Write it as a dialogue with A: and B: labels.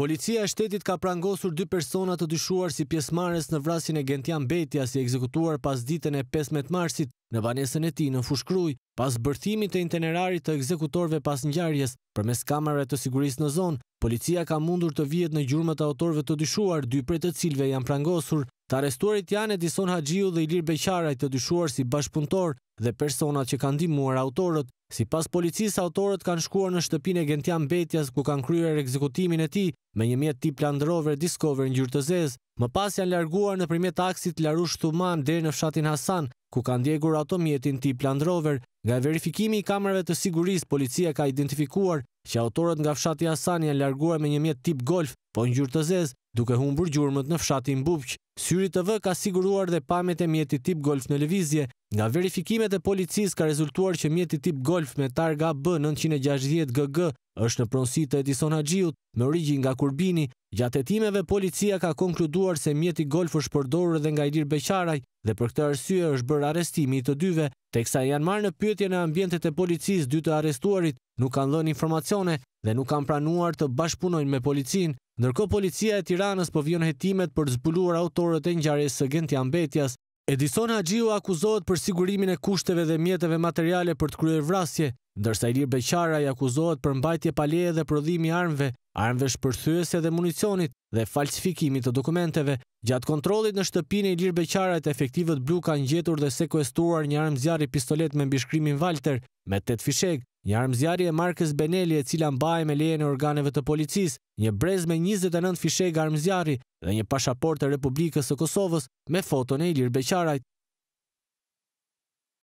A: Policia e shtetit ka prangosur dy persona të dyshuar si pjesmares në vrasin e Gentian Betja si ekzekutuar pas ditën e 15 marsit në banesën e ti në fushkruj, pas bërthimit e intenerarit të ekzekutorve pas njarjes për mes kamarëve të siguris në zonë, policia ka mundur të vjet në gjurme të autorve të dyshuar dy për të cilve janë prangosur Të arestuarit janë Edison Hagjiu dhe Ilir Beqaraj të dyshuar si bashkëpuntor dhe personat që kanë dimuar autorët. Si pas policisë, autorët kanë shkuar në shtëpin e Gentian Betjas ku kanë kryer ekzekutimin e ti me një mjetë tip Land Rover Discover në gjyrë të zezë. Më pas janë larguar në primet aksit Larush Thuman dhe në fshatin Hasan ku kanë diegur ato mjetin tip Land Rover. Nga verifikimi i kamrave të siguris, policia ka identifikuar që autorët nga fshati Hasani janë larguar me një mjet tip golf, po ngjyrë të zezë, duke humbur gjurmët në fshatin Bubq. Syri TV ka siguruar dhe pamjet e mjetit tip golf në Levizje. Nga verifikimet e policisë ka rezultuar që mjeti tip golf me targa B960 GG është në pronsi të Edison Haxhiut me origjin nga Kurbini. Gjatë hetimeve policia ka konkluduar se mjeti golf është përdorur edhe nga Ilir Beqaraj, dhe për këtë arsye është bërë arestimi i të dyve, teksa janë marrë në pyetje në ambientet e policisë dy të arrestuarit, nuk kanë dhënë informacione dhe nuk kanë pranuar të bashkëpunojnë me policinë, ndërko policia e tiranës po vjen hetimet për zbuluar autorët e njëjarës së gënti betjas. Edison Hagjiu akuzohet për sigurimin e kushteve dhe mjetëve materiale për të kryer vrasje, ndërsa Ilir Beqara i akuzohet për mbajtje paleje dhe prodhimi armëve, armëve shpërthyese dhe municionit dhe falsifikimit të dokumenteve. Gjatë kontrolit në shtëpin e lirë beqarat, efektivët blu kanë gjetur dhe sekuestuar një armë zjarri pistolet me mbishkrimin Valter me 8 fisheg, një armë zjarri e Markës Benelli e cila mbaje me leje e organeve të policis, një brez me 29 fisheg armë zjarri dhe një pashaport të Republikës e Kosovës me foton e lirë beqarat.